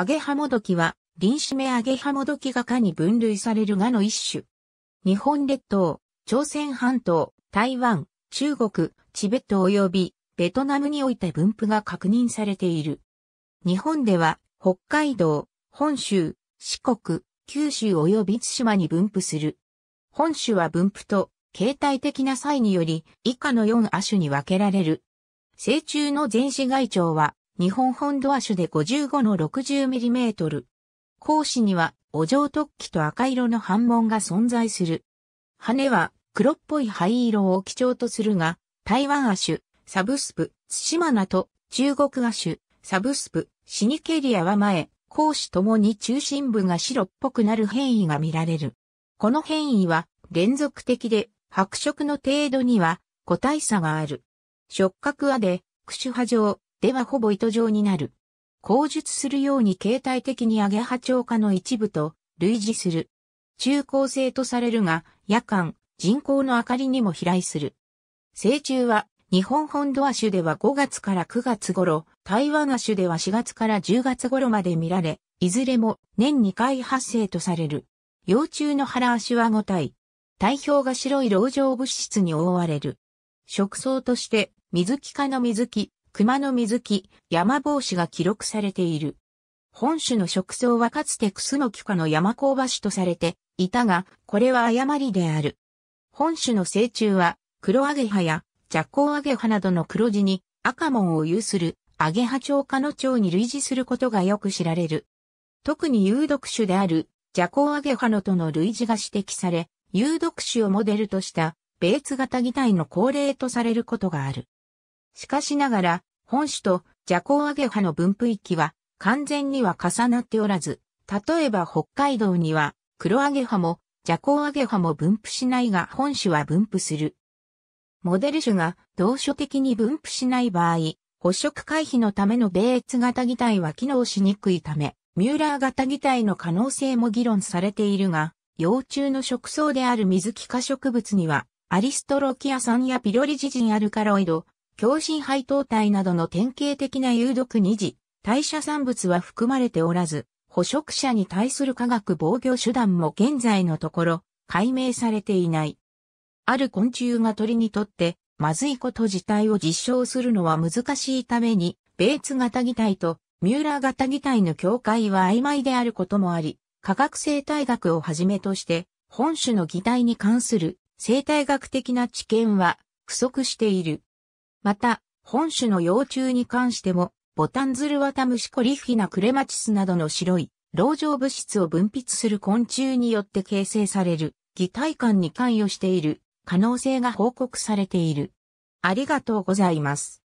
アゲハモドキは、臨死名アゲハモドキが蚊に分類されるがの一種。日本列島、朝鮮半島、台湾、中国、チベット及びベトナムにおいて分布が確認されている。日本では北海道、本州、四国、九州及び津島に分布する。本州は分布と形態的な際により以下の4亜種に分けられる。成虫の全子外腸は日本本土種で55の 60mm。講師には、お嬢突起と赤色の反紋が存在する。羽は黒っぽい灰色を基調とするが、台湾亜種、サブスプ、ツシマナと中国亜種、サブスプ、シニケリアは前、講師ともに中心部が白っぽくなる変異が見られる。この変異は連続的で白色の程度には個体差がある。触覚はで、クシュ派状、ではほぼ糸状になる。口述するように形態的にアゲハチョウ科の一部と類似する。中高生とされるが、夜間、人工の明かりにも飛来する。成虫は、日本本土亜種では5月から9月頃、台湾亜種では4月から10月頃まで見られ、いずれも年2回発生とされる。幼虫の腹足は5体。体表が白い老状物質に覆われる。食草として、水木科の水木、熊の水木、山帽子が記録されている。本種の植草はかつてクスノキ科の山香ばしとされていたが、これは誤りである。本種の成虫は、黒アゲハやジャコウアゲハなどの黒地に赤門を有するアゲハ蝶科の蝶に類似することがよく知られる。特に有毒種であるジャコウアゲハのとの類似が指摘され、有毒種をモデルとしたベーツ型擬態の高齢とされることがある。しかしながら、本種とコ行アゲハの分布域は完全には重なっておらず、例えば北海道には黒アゲハもコ行アゲハも分布しないが本種は分布する。モデル種が同種的に分布しない場合、捕食回避のための米越型擬態は機能しにくいため、ミューラー型擬態の可能性も議論されているが、幼虫の食草である水気化植物には、アリストロキア酸やピロリジジンアルカロイド、共振配糖体などの典型的な有毒二次、代謝産物は含まれておらず、捕食者に対する化学防御手段も現在のところ解明されていない。ある昆虫が鳥にとってまずいこと自体を実証するのは難しいために、ベーツ型擬態とミューラー型擬態の境界は曖昧であることもあり、科学生態学をはじめとして、本種の擬態に関する生態学的な知見は不足している。また、本種の幼虫に関しても、ボタンズルワタムシコリフィナクレマチスなどの白い、老状物質を分泌する昆虫によって形成される、擬態感に関与している可能性が報告されている。ありがとうございます。